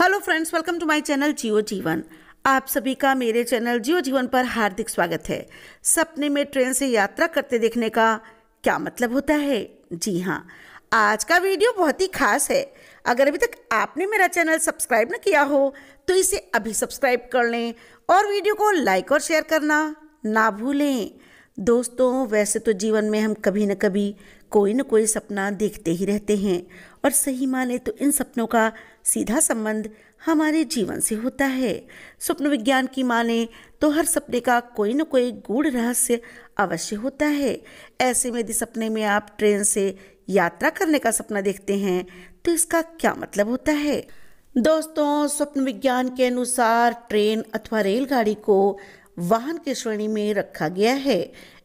hello friends welcome to my channel Jio Jeevan आप सभी का मेरे चैनल जियो जीवन पर हार्दिक स्वागत है सपने में ट्रेन से यात्रा करते देखने का क्या मतलब होता है जी हाँ आज का वीडियो बहुत ही खास है अगर अभी तक आपने मेरा चैनल सब्सक्राइब न किया हो तो इसे अभी सब्सक्राइब कर लें और वीडियो को लाइक और शेयर करना ना भूलें दोस्तों वैसे तो जीवन में हम कभी न कभी कोई न कोई सपना देखते ही रहते हैं और सही माने तो इन सपनों का सीधा संबंध हमारे जीवन से होता है स्वप्न विज्ञान की माने तो हर सपने का कोई न कोई गूढ़ रहस्य अवश्य होता है ऐसे में यदि सपने में आप ट्रेन से यात्रा करने का सपना देखते हैं तो इसका क्या मतलब होता है दोस्तों स्वप्न विज्ञान के अनुसार ट्रेन अथवा रेलगाड़ी को वाहन की श्रेणी में रखा गया है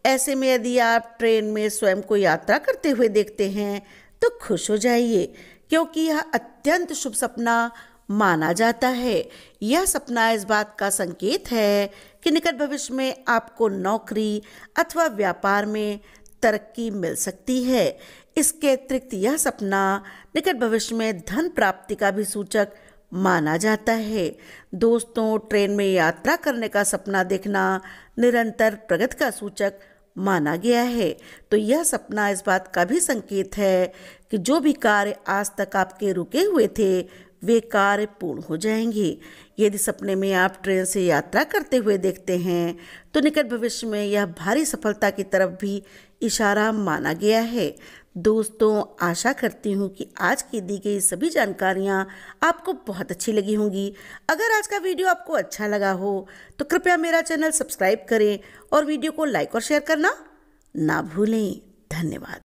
ऐसे में यदि आप ट्रेन में स्वयं को यात्रा करते हुए देखते हैं तो खुश हो जाइए क्योंकि यह अत्यंत शुभ सपना माना जाता है यह सपना इस बात का संकेत है कि निकट भविष्य में आपको नौकरी अथवा व्यापार में तरक्की मिल सकती है इसके अतिरिक्त यह सपना निकट भविष्य में धन प्राप्ति का भी सूचक माना जाता है दोस्तों ट्रेन में यात्रा करने का सपना देखना निरंतर प्रगति का सूचक माना गया है तो यह सपना इस बात का भी संकेत है कि जो भी कार्य आज तक आपके रुके हुए थे वे कार्य पूर्ण हो जाएंगे यदि सपने में आप ट्रेन से यात्रा करते हुए देखते हैं तो निकट भविष्य में यह भारी सफलता की तरफ भी इशारा माना गया है दोस्तों आशा करती हूँ कि आज की दी गई सभी जानकारियाँ आपको बहुत अच्छी लगी होंगी अगर आज का वीडियो आपको अच्छा लगा हो तो कृपया मेरा चैनल सब्सक्राइब करें और वीडियो को लाइक और शेयर करना ना भूलें धन्यवाद